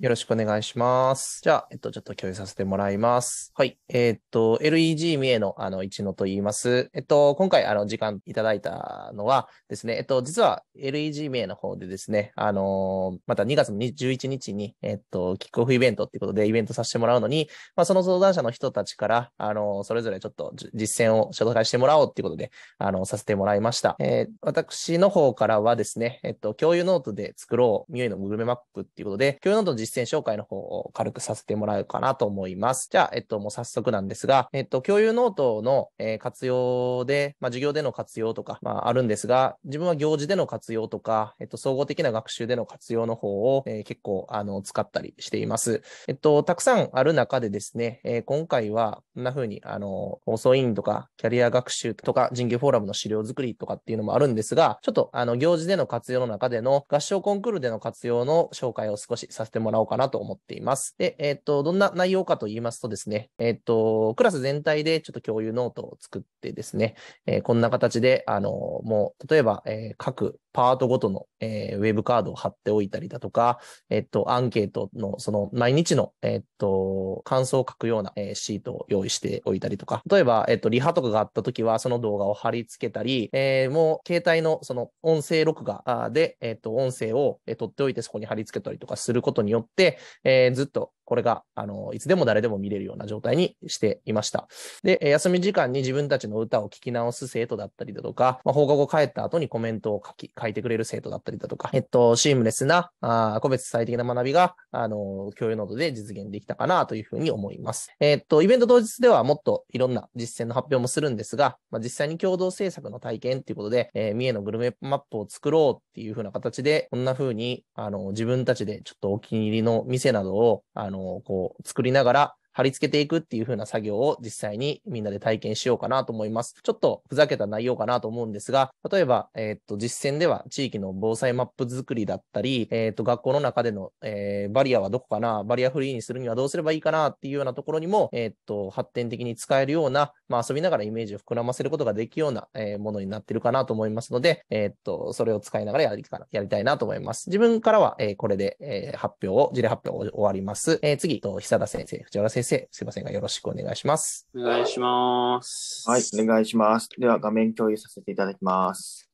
よろしくお願いします。じゃあ、えっと、ちょっと共有させてもらいます。はい。えー、っと、LEG 三重の、あの、一野と言います。えっと、今回、あの、時間いただいたのはですね、えっと、実は LEG 三重の方でですね、あのー、また2月の11日に、えっと、キックオフイベントっていうことでイベントさせてもらうのに、まあ、その相談者の人たちから、あのー、それぞれちょっと実践を紹介してもらおうっていうことで、あの、させてもらいました。えー、私の方からはですね、えっと、共有ノートで作ろう、三重のグルメマップっていうことで、共有ノート実践紹介の方を軽くさせてもらうかなと思います。じゃあ、えっと、もう早速なんですが、えっと、共有ノートの、えー、活用で、まあ、授業での活用とか、まあ、あるんですが、自分は行事での活用とか、えっと、総合的な学習での活用の方を、えー、結構、あの、使ったりしています。えっと、たくさんある中でですね、えー、今回は、こんな風に、あの、放送委員とか、キャリア学習とか、人間フォーラムの資料作りとかっていうのもあるんですが、ちょっと、あの、行事での活用の中での、合唱コンクールでの活用の紹介を少しさせてもららおうかなと思っています。で、えっ、ー、と、どんな内容かと言いますとですね、えっ、ー、と、クラス全体でちょっと共有ノートを作ってですね、えー、こんな形で、あの、もう、例えば、え各パートごとの、えウェブカードを貼っておいたりだとか、えっ、と、アンケートの、その、毎日の、えっ、と、感想を書くような、えシートを用意しておいたりとか、例えば、えっ、と、リハとかがあった時は、その動画を貼り付けたり、えもう、携帯の、その、音声録画で、えっ、と、音声を取っておいて、そこに貼り付けたりとかすることによっって、えー、ずっとこれが、あの、いつでも誰でも見れるような状態にしていました。で、休み時間に自分たちの歌を聞き直す生徒だったりだとか、まあ、放課後帰った後にコメントを書き、書いてくれる生徒だったりだとか、えっと、シームレスな、あ個別最適な学びが、あの、共有ノードで実現できたかなというふうに思います。えっと、イベント当日ではもっといろんな実践の発表もするんですが、まあ、実際に共同制作の体験ということで、えー、三重のグルメマップを作ろうっていうふうな形で、こんなふうに、あの、自分たちでちょっとお気に入りの店などを、あのの、こう、作りながら、貼り付けていくっていう風な作業を実際にみんなで体験しようかなと思います。ちょっとふざけた内容かなと思うんですが、例えば、えっ、ー、と、実践では地域の防災マップ作りだったり、えっ、ー、と、学校の中での、えー、バリアはどこかな、バリアフリーにするにはどうすればいいかなっていうようなところにも、えっ、と、発展的に使えるような、まあ、遊びながらイメージを膨らませることができるような、えものになってるかなと思いますので、えっ、と、それを使いながらやりやりたいなと思います。自分からは、えこれで、え発表を、事例発表を終わります。え次、と久田先生、藤原先生先生、すいませんが、よろしくお願いします。お願いします。はい、お願いします。では、画面共有させていただきます。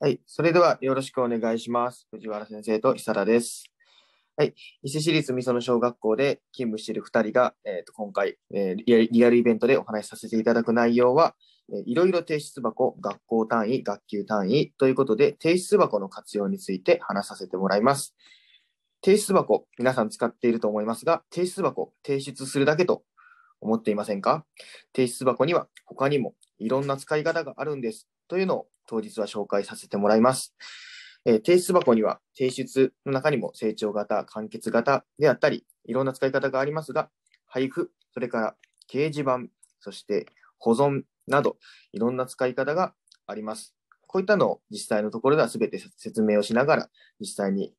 はい、それではよろしくお願いします。藤原先生と久田です。はい、伊勢市立美園小学校で勤務している2人が、えー、と今回、えー、リアルイベントでお話しさせていただく内容は、えー、いろいろ提出箱、学校単位、学級単位ということで、提出箱の活用について話させてもらいます。提出箱、皆さん使っていると思いますが、提出箱、提出するだけと思っていませんか提出箱には他にもいろんな使い方があるんですというのを当日は紹介させてもらいます。えー、提出箱には提出の中にも成長型、完結型であったり、いろんな使い方がありますが、配布、それから掲示板、そして保存など、いろんな使い方があります。こういったのを実際のところでは全て説明をしながら、実際に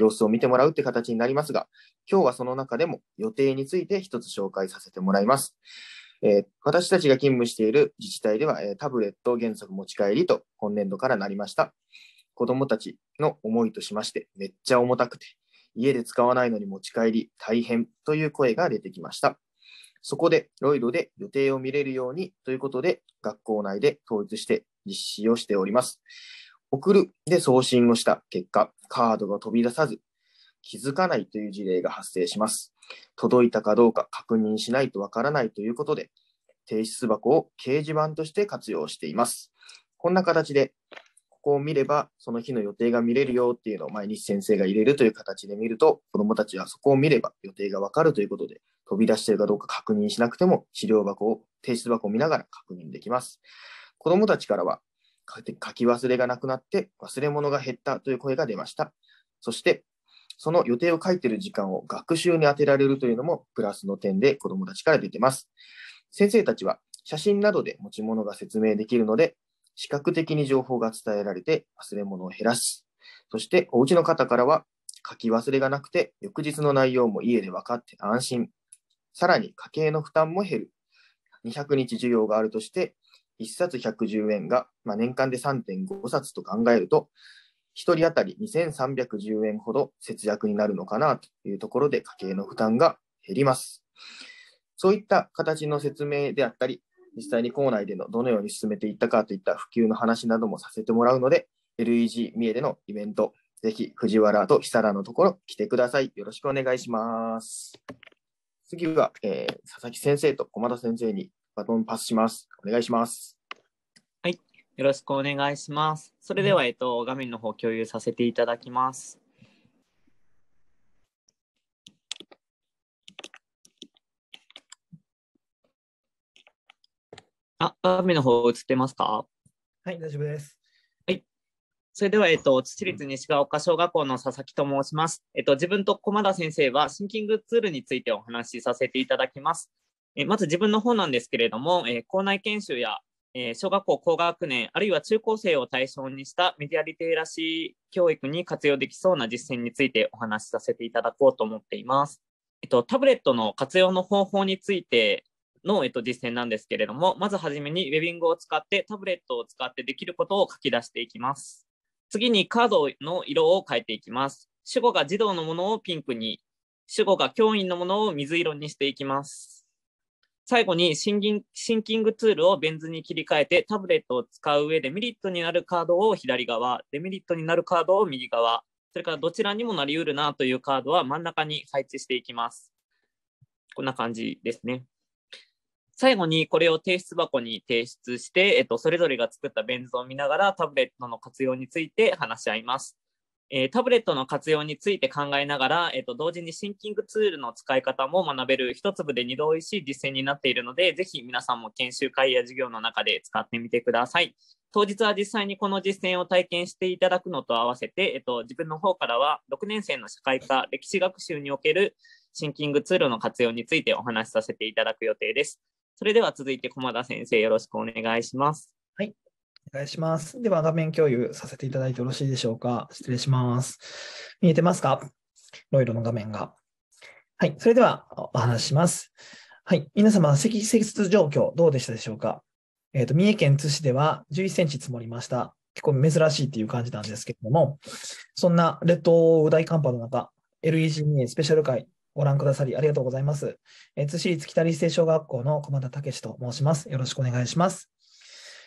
様子を見てもらうって形になりますが、今日はその中でも予定について一つ紹介させてもらいます。えー、私たちが勤務している自治体では、えー、タブレットを原則持ち帰りと今年度からなりました。子供たちの思いとしまして、めっちゃ重たくて、家で使わないのに持ち帰り大変という声が出てきました。そこで、ロイドで予定を見れるようにということで、学校内で統一して実施をしております。送るで送信をした結果、カードが飛び出さず、気づかないという事例が発生します。届いたかどうか確認しないとわからないということで、提出箱を掲示板として活用しています。こんな形で、ここを見れば、その日の予定が見れるよっていうのを毎日先生が入れるという形で見ると、子どもたちはそこを見れば予定がわかるということで、飛び出しているかどうか確認しなくても、資料箱を、提出箱を見ながら確認できます。子どもたちからは、書き忘れがなくなって忘れ物が減ったという声が出ました。そして、その予定を書いている時間を学習に充てられるというのもプラスの点で子どもたちから出てます。先生たちは写真などで持ち物が説明できるので、視覚的に情報が伝えられて忘れ物を減らし、そしてお家の方からは書き忘れがなくて翌日の内容も家で分かって安心、さらに家計の負担も減る、200日授業があるとして1冊110円が、まあ、年間で3.5冊と考えると、1人当たり2310円ほど節約になるのかなというところで家計の負担が減ります。そういった形の説明であったり、実際に校内でのどのように進めていったかといった普及の話などもさせてもらうので、LEG 三重でのイベント、ぜひ藤原と久良のところ来てください。よろしくお願いします。次は、えー、佐々木先生と駒田先生にバトンパスします。お願いします。はい。よろしくお願いします。それでは、えっと、画面の方共有させていただきます。あ、画面の方映ってますかはい、大丈夫です。はい。それでは、えっと、致立西が岡小学校の佐々木と申します。えっと、自分と駒田先生は、シンキングツールについてお話しさせていただきます。えまず自分の方なんですけれども、え校内研修や、え小学校高学年、あるいは中高生を対象にしたメディアリテラシー教育に活用できそうな実践についてお話しさせていただこうと思っています。えっと、タブレットの活用の方法についての、えっと、実践なんですけれども、まずはじめにウェビングを使ってタブレットを使ってできることを書き出していきます。次にカードの色を変えていきます。主語が児童のものをピンクに、主語が教員のものを水色にしていきます。最後にシンキンシンキングツールをベン図に切り替えてタブレットを使う上でメリットになるカードを左側、デメリットになるカードを右側、それからどちらにもなりうるなというカードは真ん中に配置していきます。こんな感じですね。最後にこれを提出箱に提出して、えっと、それぞれが作ったベン図を見ながらタブレットの活用について話し合います。えー、タブレットの活用について考えながら、えーと、同時にシンキングツールの使い方も学べる一粒で二度おいしい実践になっているので、ぜひ皆さんも研修会や授業の中で使ってみてください。当日は実際にこの実践を体験していただくのと合わせて、えっと、自分の方からは6年生の社会科歴史学習におけるシンキングツールの活用についてお話しさせていただく予定です。それでは続いて駒田先生よろしくお願いします。はい、お願いします。では、画面共有させていただいてよろしいでしょうか。失礼します。見えてますかロイロの画面が。はい。それでは、お話します。はい。皆様、積雪状況、どうでしたでしょうかえっ、ー、と、三重県津市では11センチ積もりました。結構珍しいっていう感じなんですけれども、そんな列島大寒波の中、LEG2 スペシャル会ご覧くださりありがとうございます。津市立北立成小学校の駒田武史と申します。よろしくお願いします。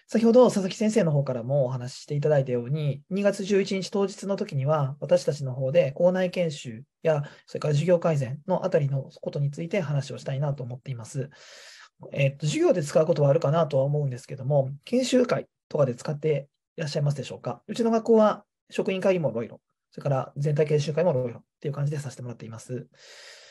先ほど佐々木先生の方からもお話ししていただいたように、2月11日当日の時には、私たちの方で校内研修や、それから授業改善のあたりのことについて話をしたいなと思っています。えっと、授業で使うことはあるかなとは思うんですけども、研修会とかで使っていらっしゃいますでしょうか。うちの学校は職員会議もいろいろ、それから全体研修会もいろいろっていう感じでさせてもらっています。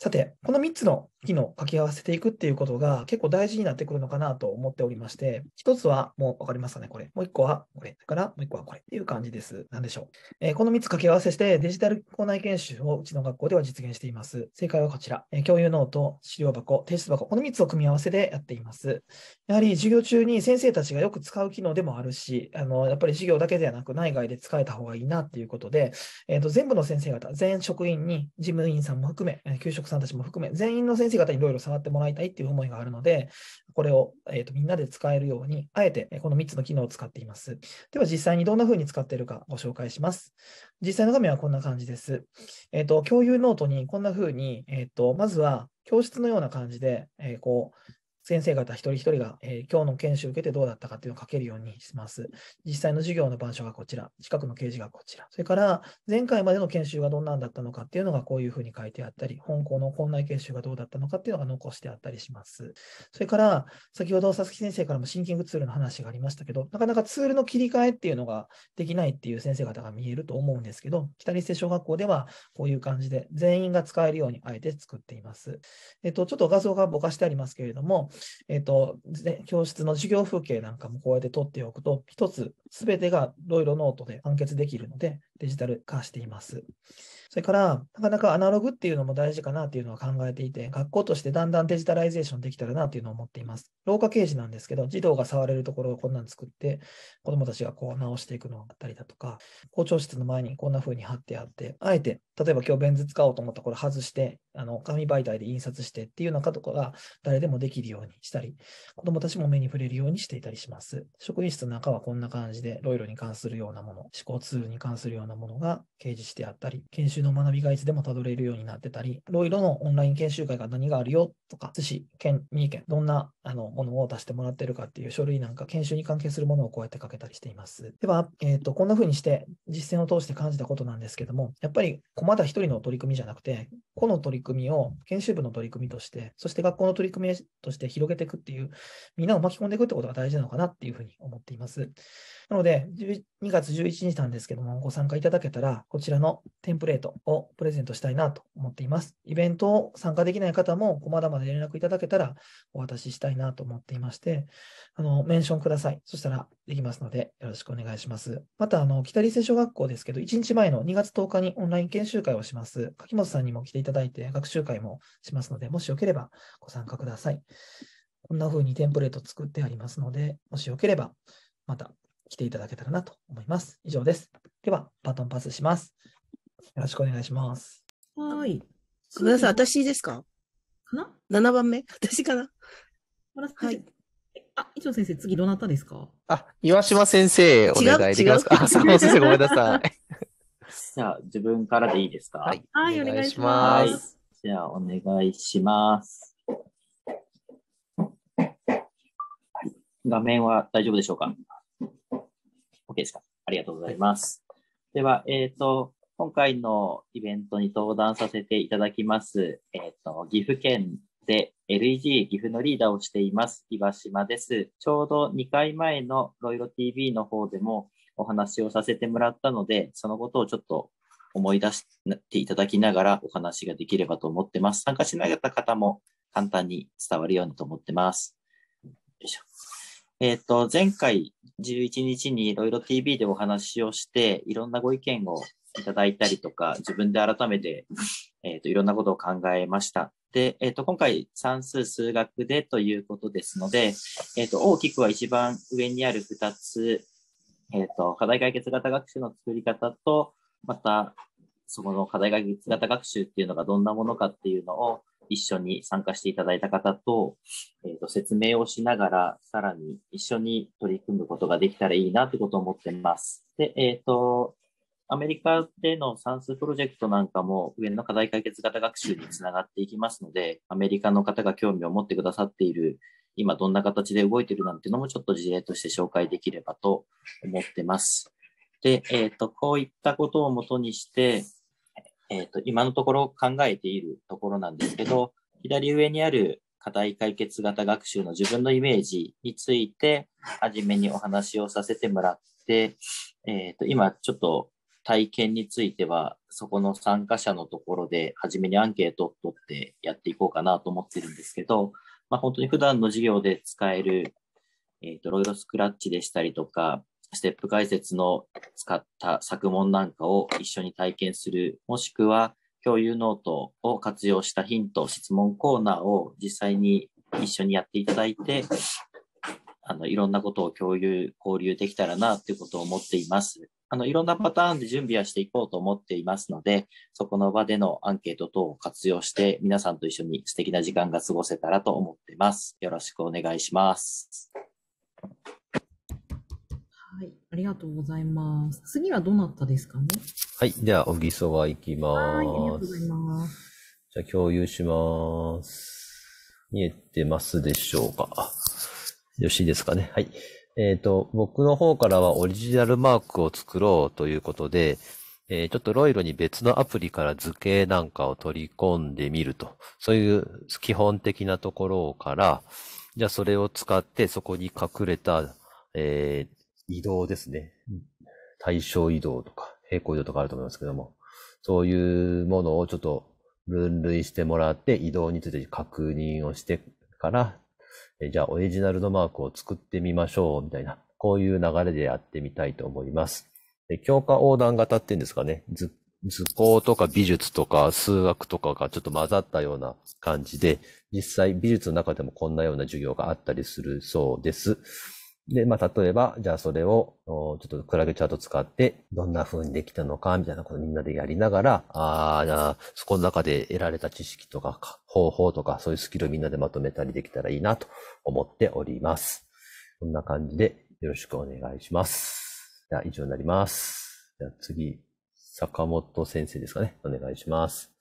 さて、この3つの機能を掛け合わせていくっていうことが結構大事になってくるのかなと思っておりまして、1つはもう分かりますかね、これ。もう1個はこれ。だからもう1個はこれっていう感じです。何でしょう。えー、この3つ掛け合わせしてデジタル校内研修をうちの学校では実現しています。正解はこちら。えー、共有ノート、資料箱、提出箱、この3つを組み合わせでやっています。やはり授業中に先生たちがよく使う機能でもあるし、あのやっぱり授業だけではなく内外で使えた方がいいなっていうことで、えーと、と全部の先生方、全職員に、事務員さんも含め、給食さんたちも含め、全員の先生方にいろいろ触ってもらいたいっていう思いがあるので、これを、えーと、みんなで使えるように、あえてこの3つの機能を使っています。では実際にどんな風に使っているかご紹介します。実際の画面はこんな感じです。えっ、ー、と、共有ノートにこんな風に、えっ、ー、と、まずは教室のような感じで、えー、こう、先生方一人一人が、えー、今日の研修を受けてどうだったかっていうのを書けるようにします。実際の授業の板書がこちら、近くの掲示がこちら。それから、前回までの研修がどんなんだったのかっていうのがこういうふうに書いてあったり、本校の校内研修がどうだったのかっていうのが残してあったりします。それから、先ほど佐々木先生からもシンキングツールの話がありましたけど、なかなかツールの切り替えっていうのができないっていう先生方が見えると思うんですけど、北立小学校ではこういう感じで全員が使えるようにあえて作っています。えっと、ちょっと画像がぼかしてありますけれども、えっ、と、教室の授業風景なんかもこうやって撮っておくと、一つ、すべてがいろいろノートで完結できるので、デジタル化しています。それから、なかなかアナログっていうのも大事かなっていうのは考えていて、学校としてだんだんデジタライゼーションできたらなっていうのを思っています。廊下掲示なんですけど、児童が触れるところをこんなん作って、子供たちがこう直していくのだったりだとか、校長室の前にこんな風に貼ってあって、あえて、例えば今日ベン図使おうと思ったこれ外して、あの紙媒体で印刷してっていうようなことが誰でもできるようにしたり、子供たちも目に触れるようにしていたりします。職員室の中はこんな感じで、ロイロに関するようなもの、思考ツールに関するようなものが掲示してあったり、研修の学びがいつでもたどれるようになってたり、いろいのオンライン研修会が何があるよとか、津市、県、三重県、どんなあのものを出してもらってるかっていう書類なんか、研修に関係するものをこうやってかけたりしています。では、えっ、ー、と、こんな風にして実践を通して感じたことなんですけども、やっぱり、まだ一人の取り組みじゃなくて、この取り組みを研修部の取り組みとして、そして学校の取り組みとして広げていくっていう、みんなを巻き込んでいくってことが大事なのかなっていうふうに思っています。なので、2月11日なんですけども、ご参加いただけたら、こちらのテンプレートをプレゼントしたいなと思っています。イベントを参加できない方も、まだまだ連絡いただけたらお渡ししたいなと思っていまして、あの、メンションください。そしたらできますので、よろしくお願いします。また、あの、北理性小学校ですけど、1日前の2月10日にオンライン研修会をします。柿本さんにも来ていただいて、学習会もしますので、もしよければご参加ください。こんな風にテンプレート作ってありますので、もしよければ、また来ていただけたらなと思います。以上です。では、バトンパスします。よろしくお願いします。はい。ごめんなさい、私ですかかな ?7 番目 私かなはい。あ、一条先生、次どなたですかあ、岩島先生、お願いできますかあ、坂本先生、ごめんなさい。じゃあ、自分からでいいですかはい、はい、お願いします。じゃあ、お願いします。画面は大丈夫でしょうか OK ですかありがとうございます。はい、では、えっ、ー、と、今回のイベントに登壇させていただきます、えっ、ー、と、岐阜県で LEG 岐阜のリーダーをしています、岩島です。ちょうど2回前のロイロ TV の方でもお話をさせてもらったので、そのことをちょっと思い出していただきながらお話ができればと思ってます。参加しなかった方も簡単に伝わるようにと思ってます。よいしょ。えっ、ー、と、前回11日にいろいろ TV でお話をして、いろんなご意見をいただいたりとか、自分で改めて、えっ、ー、と、いろんなことを考えました。で、えっ、ー、と、今回算数数学でということですので、えっ、ー、と、大きくは一番上にある2つ、えっ、と、課題解決型学習の作り方と、また、そこの課題解決型学習っていうのがどんなものかっていうのを、一緒に参加していただいた方と、えー、と説明をしながら、さらに一緒に取り組むことができたらいいなということを思ってます。で、えっ、ー、と、アメリカでの算数プロジェクトなんかも上の課題解決型学習につながっていきますので、アメリカの方が興味を持ってくださっている、今どんな形で動いているなんていうのもちょっと事例として紹介できればと思ってます。で、えっ、ー、と、こういったことをもとにして、えっ、ー、と、今のところ考えているところなんですけど、左上にある課題解決型学習の自分のイメージについて、初めにお話をさせてもらって、えっ、ー、と、今ちょっと体験については、そこの参加者のところで、初めにアンケートを取ってやっていこうかなと思ってるんですけど、まあ、本当に普段の授業で使える、えっ、ー、と、ロイドスクラッチでしたりとか、ステップ解説の使った作文なんかを一緒に体験する、もしくは共有ノートを活用したヒント、質問コーナーを実際に一緒にやっていただいて、あの、いろんなことを共有、交流できたらな、ということを思っています。あの、いろんなパターンで準備はしていこうと思っていますので、そこの場でのアンケート等を活用して、皆さんと一緒に素敵な時間が過ごせたらと思っています。よろしくお願いします。ありがとうございます。次はどなたですかねはい。では、おぎそはいきます。はい。ありがとうございます。じゃあ、共有します。見えてますでしょうかよろしいですかねはい。えっ、ー、と、僕の方からはオリジナルマークを作ろうということで、えー、ちょっとロイロに別のアプリから図形なんかを取り込んでみると。そういう基本的なところから、じゃあそれを使ってそこに隠れた、えー移動ですね。対象移動とか、平行移動とかあると思いますけども、そういうものをちょっと分類してもらって、移動について確認をしてから、えじゃあオリジナルのマークを作ってみましょう、みたいな、こういう流れでやってみたいと思います。で教科横断型っていうんですかね、図図工とか美術とか数学とかがちょっと混ざったような感じで、実際美術の中でもこんなような授業があったりするそうです。で、まあ、例えば、じゃあそれを、ちょっとクラゲチャート使って、どんな風にできたのか、みたいなことをみんなでやりながら、ああ、じゃあ、そこの中で得られた知識とか、方法とか、そういうスキルをみんなでまとめたりできたらいいなと思っております。こんな感じで、よろしくお願いします。じゃあ、以上になります。じゃあ次、坂本先生ですかね。お願いします。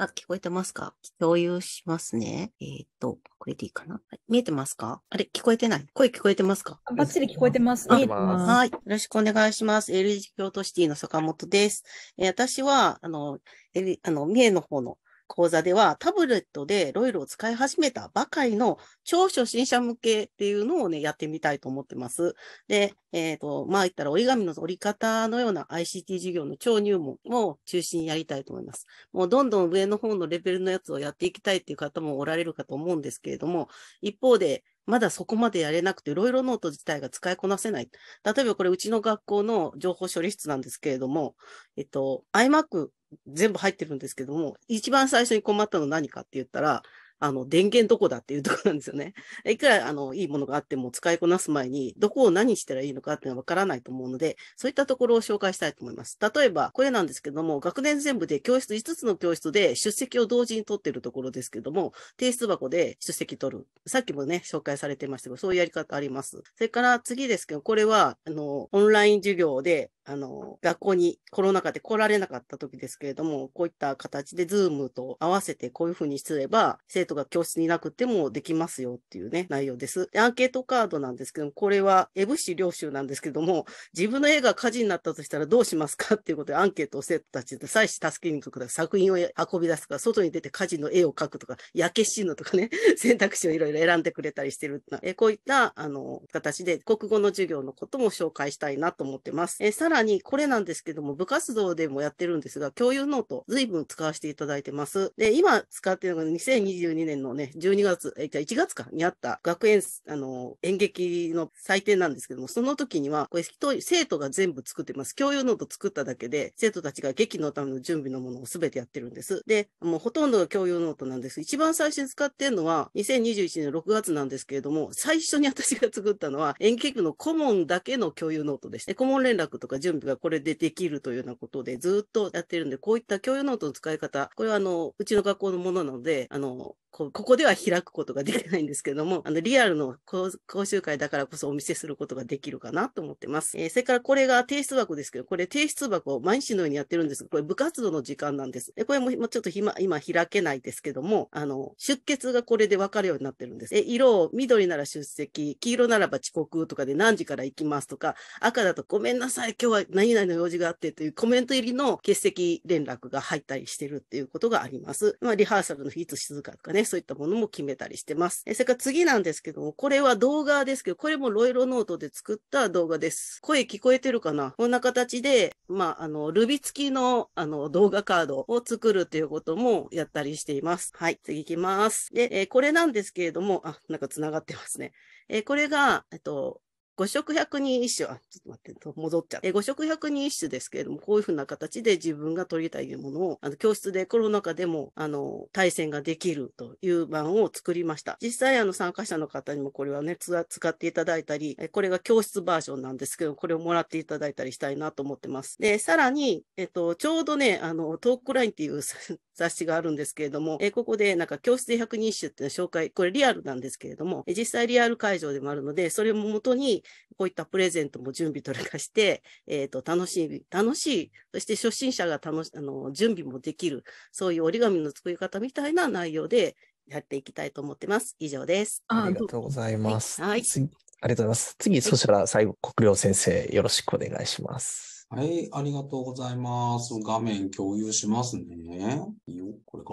あ、聞こえてますか共有しますね。えー、っと、これでいいかな、はい、見えてますかあれ、聞こえてない声聞こえてますかバッチリ聞こえてます。見えてます。はい。よろしくお願いします。LG 京都シティの坂本です。えー、私は、あの、えあの、三重の方の講座ではタブレットでロイルを使い始めたばかりの超初心者向けっていうのをね、やってみたいと思ってます。で、えっ、ー、と、まあ言ったら折り紙の折り方のような ICT 授業の超入門を中心にやりたいと思います。もうどんどん上の方のレベルのやつをやっていきたいっていう方もおられるかと思うんですけれども、一方で、まだそこまでやれなくて、いろいろノート自体が使いこなせない。例えばこれ、うちの学校の情報処理室なんですけれども、えっと、iMac 全部入ってるんですけども、一番最初に困ったの何かって言ったら、あの、電源どこだっていうとこなんですよね。いくら、あの、いいものがあっても使いこなす前に、どこを何したらいいのかっていうのはわからないと思うので、そういったところを紹介したいと思います。例えば、これなんですけども、学年全部で教室、5つの教室で出席を同時に取ってるところですけども、提出箱で出席取る。さっきもね、紹介されてましたけど、そういうやり方あります。それから次ですけど、これは、あの、オンライン授業で、あの、学校にコロナ禍で来られなかった時ですけれども、こういった形でズームと合わせてこういうふうにすれば、生トが教室になくてもできますよっていうね、内容です。アンケートカードなんですけども、これはブシ領収なんですけども、自分の絵が火事になったとしたらどうしますかっていうことでアンケートを生徒たちで再し助けに行くとか、作品を運び出すとか、外に出て火事の絵を描くとか、焼け死ぬとかね、選択肢をいろいろ選んでくれたりしてるえ。こういった、あの、形で国語の授業のことも紹介したいなと思ってます。えさらに、これなんですけども、部活動でもやってるんですが、共有ノート、随分使わせていただいてます。で、今使ってるのが2022 2022年のね、12月、え1月かにあった学園、あの、演劇の祭典なんですけども、その時には、これ、生徒が全部作ってます。共有ノート作っただけで、生徒たちが劇のための準備のものを全てやってるんです。で、もうほとんどが共有ノートなんです。一番最初に使ってるのは、2021年6月なんですけれども、最初に私が作ったのは、演劇部の顧問だけの共有ノートでして、顧問連絡とか準備がこれでできるというようなことで、ずっとやってるんで、こういった共有ノートの使い方、これはあの、うちの学校のものなので、あの、ここでは開くことができないんですけども、あの、リアルの講習会だからこそお見せすることができるかなと思ってます。えー、それからこれが提出箱ですけど、これ提出箱を毎日のようにやってるんですこれ部活動の時間なんです。でこれももちょっと今、今開けないですけども、あの、出欠がこれでわかるようになってるんです。え、色を緑なら出席、黄色ならば遅刻とかで何時から行きますとか、赤だとごめんなさい、今日は何々の用事があってというコメント入りの欠席連絡が入ったりしてるっていうことがあります。まあ、リハーサルの日いつ静かとかね。ね、そういったものも決めたりしてます。えそれから次なんですけども、これは動画ですけど、これもロイロノートで作った動画です。声聞こえてるかなこんな形で、まあ、あの、ルビ付きの、あの、動画カードを作るということもやったりしています。はい、次行きます。で、えこれなんですけれども、あ、なんか繋がってますね。えこれが、えっと、五色百人一首、あ、ちょっと待って、戻っちゃう。え、五色百人一首ですけれども、こういうふうな形で自分が取りたいものを、あの、教室でコロナ禍でも、あの、対戦ができるという版を作りました。実際、あの、参加者の方にもこれはね、使っていただいたり、え、これが教室バージョンなんですけど、これをもらっていただいたりしたいなと思ってます。で、さらに、えっと、ちょうどね、あの、トークラインっていう 雑誌があるんですけれども、えここでなんか教室で百人一首っていうの紹介、これリアルなんですけれども、実際リアル会場でもあるので、それも元にこういったプレゼントも準備取りかして、えっ、ー、と、楽しい、楽しい、そして初心者が楽し、あの、準備もできる、そういう折り紙の作り方みたいな内容でやっていきたいと思ってます。以上です。ありがとうございます。はい。ありがとうございます。次、そしたら最後、国領先生、よろしくお願いします。はい、ありがとうございます。画面共有しますね。いいよ、これか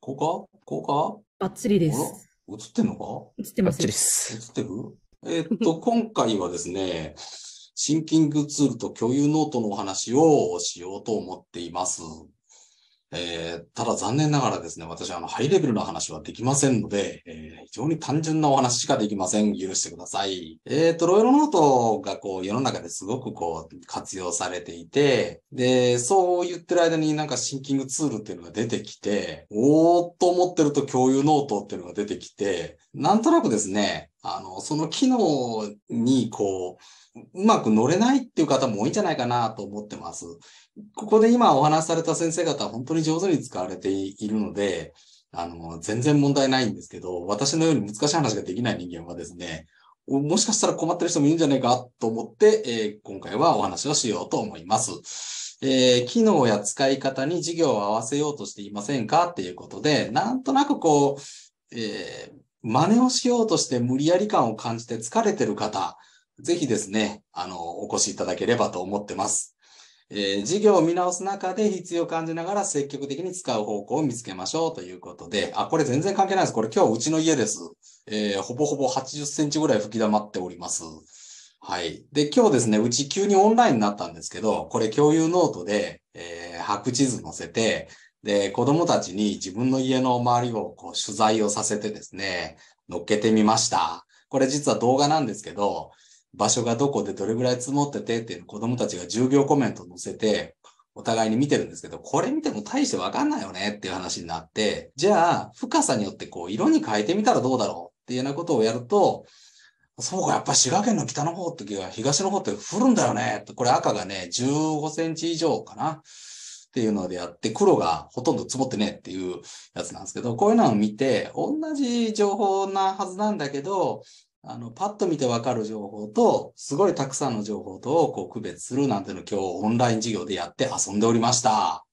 こうかこうかバッチリです。映ってんのか映ってます。映ってるえー、っと、今回はですね、シンキングツールと共有ノートのお話をしようと思っています。えー、ただ残念ながらですね、私はあのハイレベルな話はできませんので、えー、非常に単純なお話しかできません。許してください。えっ、ー、と、ロイロノートがこう世の中ですごくこう活用されていて、で、そう言ってる間になんかシンキングツールっていうのが出てきて、おーっと思ってると共有ノートっていうのが出てきて、なんとなくですね、あの、その機能に、こう、うまく乗れないっていう方も多いんじゃないかなと思ってます。ここで今お話しされた先生方は本当に上手に使われているので、あの、全然問題ないんですけど、私のように難しい話ができない人間はですね、もしかしたら困ってる人もいるんじゃないかと思って、えー、今回はお話をしようと思います。えー、機能や使い方に事業を合わせようとしていませんかっていうことで、なんとなくこう、えー真似をしようとして無理やり感を感じて疲れてる方、ぜひですね、あの、お越しいただければと思ってます。えー、事業を見直す中で必要を感じながら積極的に使う方向を見つけましょうということで、あ、これ全然関係ないです。これ今日うちの家です。えー、ほぼほぼ80センチぐらい吹き溜まっております。はい。で、今日ですね、うち急にオンラインになったんですけど、これ共有ノートで、えー、白地図載せて、で、子供たちに自分の家の周りをこう取材をさせてですね、乗っけてみました。これ実は動画なんですけど、場所がどこでどれぐらい積もっててっていう子供たちが10秒コメント載せて、お互いに見てるんですけど、これ見ても大してわかんないよねっていう話になって、じゃあ深さによってこう色に変えてみたらどうだろうっていうようなことをやると、そうか、やっぱ滋賀県の北の方っては東の方って降るんだよね。これ赤がね、15センチ以上かな。っていうのであって、黒がほとんど積もってねっていうやつなんですけど、こういうのを見て、同じ情報なはずなんだけど、あの、パッと見てわかる情報と、すごいたくさんの情報とをこう区別するなんての今日オンライン授業でやって遊んでおりました。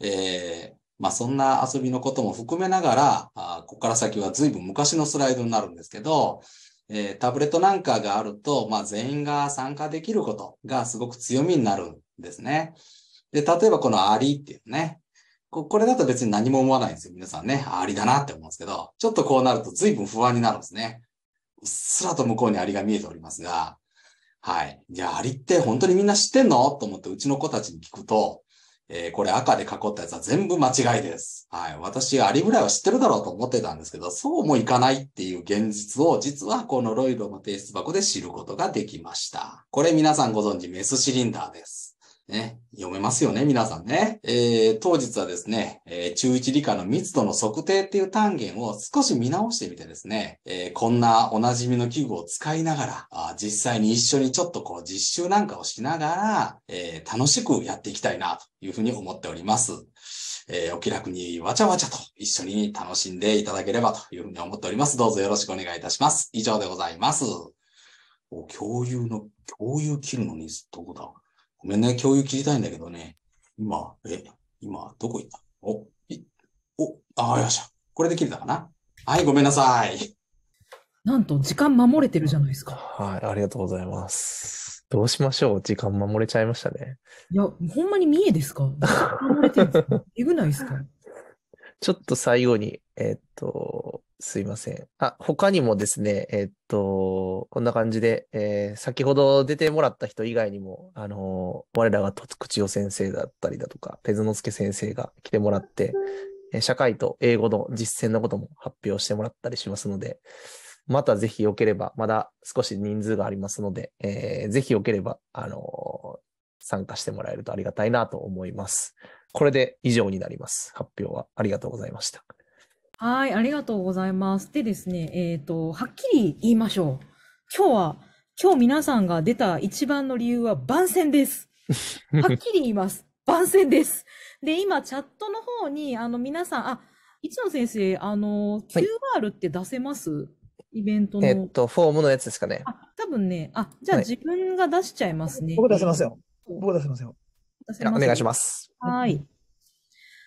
えー、まあそんな遊びのことも含めながら、あここから先は随分昔のスライドになるんですけど、えー、タブレットなんかがあると、まあ全員が参加できることがすごく強みになるんですね。で、例えばこのアリっていうね、これだと別に何も思わないんですよ。皆さんね、アリだなって思うんですけど、ちょっとこうなると随分不安になるんですね。うっすらと向こうにアリが見えておりますが、はい。じゃあ、アリって本当にみんな知ってんのと思ってうちの子たちに聞くと、えー、これ赤で囲ったやつは全部間違いです。はい。私、アリぐらいは知ってるだろうと思ってたんですけど、そうもいかないっていう現実を、実はこのロイドの提出箱で知ることができました。これ皆さんご存知、メスシリンダーです。ね、読めますよね、皆さんね。えー、当日はですね、えー、中1理科の密度の測定っていう単元を少し見直してみてですね、えー、こんなおなじみの器具を使いながら、あ実際に一緒にちょっとこう実習なんかをしながら、えー、楽しくやっていきたいなというふうに思っております。えー、お気楽にわちゃわちゃと一緒に楽しんでいただければというふうに思っております。どうぞよろしくお願いいたします。以上でございます。共有の、共有切るのにどこだごめんね、共有切りたいんだけどね。今、え、今、どこ行ったお、い、お、あ、よっしゃ。これで切れたかなはい、ごめんなさい。なんと、時間守れてるじゃないですか。はい、ありがとうございます。どうしましょう時間守れちゃいましたね。いや、ほんまに見えですか守れてるんですかえぐ ないですかちょっと最後に、えー、っと、すいません。あ、他にもですね、えー、っと、こんな感じで、えー、先ほど出てもらった人以外にも、あのー、我らが戸口代先生だったりだとか、手津之助先生が来てもらって、え社会と英語の実践のことも発表してもらったりしますので、またぜひよければ、まだ少し人数がありますので、えー、ぜひよければ、あの参加してもらえるとありがたいなと思います。これで以上になります。発表はありがとうございました。はい、ありがとうございます。でですね、えっ、と、はっきり言いましょう。今日は、今日皆さんが出た一番の理由は番宣です。はっきり言います。番宣です。で、今、チャットの方に、あの、皆さん、あ、一野先生、あの、QR って出せます、イベントの。えっと、フォームのやつですかね。あ、多分ね、あ、じゃあ自分が出しちゃいますね。僕出せますよ。僕出せますよ。出せますお願いします。はい。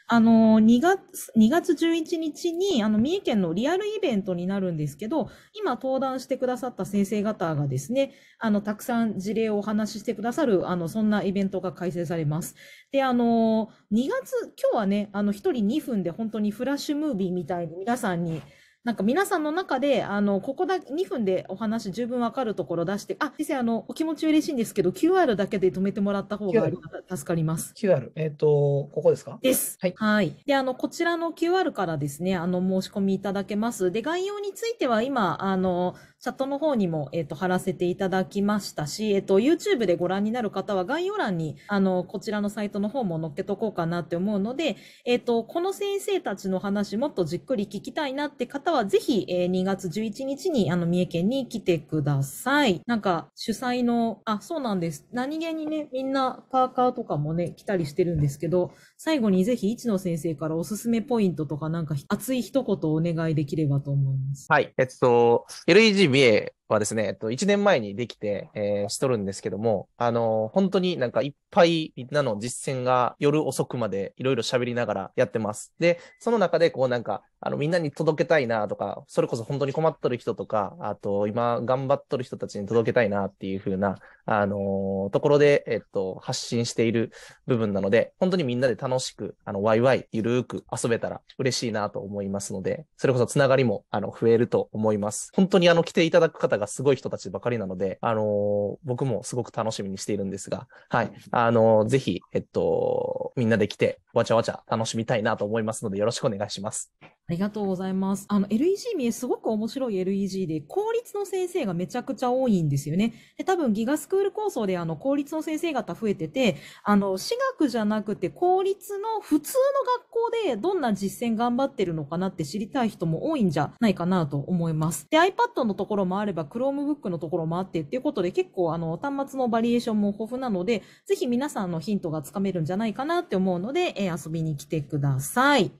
あの、2月、2月11日に、あの、三重県のリアルイベントになるんですけど、今登壇してくださった先生方がですね、あの、たくさん事例をお話ししてくださる、あの、そんなイベントが開催されます。で、あの、2月、今日はね、あの、1人2分で本当にフラッシュムービーみたいに皆さんに、なんか皆さんの中で、あの、ここだ、2分でお話十分わかるところ出して、あ、先生、あの、お気持ち嬉しいんですけど、QR だけで止めてもらった方が助かります。QR、えっ、ー、と、ここですかです。はい。はい。で、あの、こちらの QR からですね、あの、申し込みいただけます。で、概要については今、あの、チャットの方にも、えっ、ー、と、貼らせていただきましたし、えっ、ー、と、YouTube でご覧になる方は概要欄に、あの、こちらのサイトの方も載っけとこうかなって思うので、えっ、ー、と、この先生たちの話もっとじっくり聞きたいなって方は、ぜひ、えー、2月11日に、あの、三重県に来てください。なんか、主催の、あ、そうなんです。何気にね、みんなパーカーとかもね、来たりしてるんですけど、最後にぜひ、一野先生からおすすめポイントとか、なんか、熱い一言をお願いできればと思います。はい。えっと、LEG 灭はですね、えっと、1年前にできて、えー、しとるんですけども、あのー、本当になんかいっぱいみんなの実践が夜遅くまでいろいろ喋りながらやってます。で、その中でこうなんか、あの、みんなに届けたいなとか、それこそ本当に困っとる人とか、あと、今頑張っとる人たちに届けたいなっていう風な、あのー、ところで、えっと、発信している部分なので、本当にみんなで楽しく、あの、ワイワイ、ゆるーく遊べたら嬉しいなと思いますので、それこそつながりも、あの、増えると思います。本当にあの、来ていただく方ががすごい人たちばかりなので、あの僕もすごく楽しみにしているんですが、はい。あのぜひ、えっと、みんなで来て、わちゃわちゃ楽しみたいなと思いますので、よろしくお願いします。ありがとうございます。あの、LEG 見えすごく面白い LEG で、公立の先生がめちゃくちゃ多いんですよね。で、多分ギガスクール構想であの、公立の先生方増えてて、あの、私学じゃなくて公立の普通の学校でどんな実践頑張ってるのかなって知りたい人も多いんじゃないかなと思います。で、iPad のところもあれば、Chromebook のところもあってっていうことで結構あの、端末のバリエーションも豊富なので、ぜひ皆さんのヒントがつかめるんじゃないかなって思うので、えー、遊びに来てください。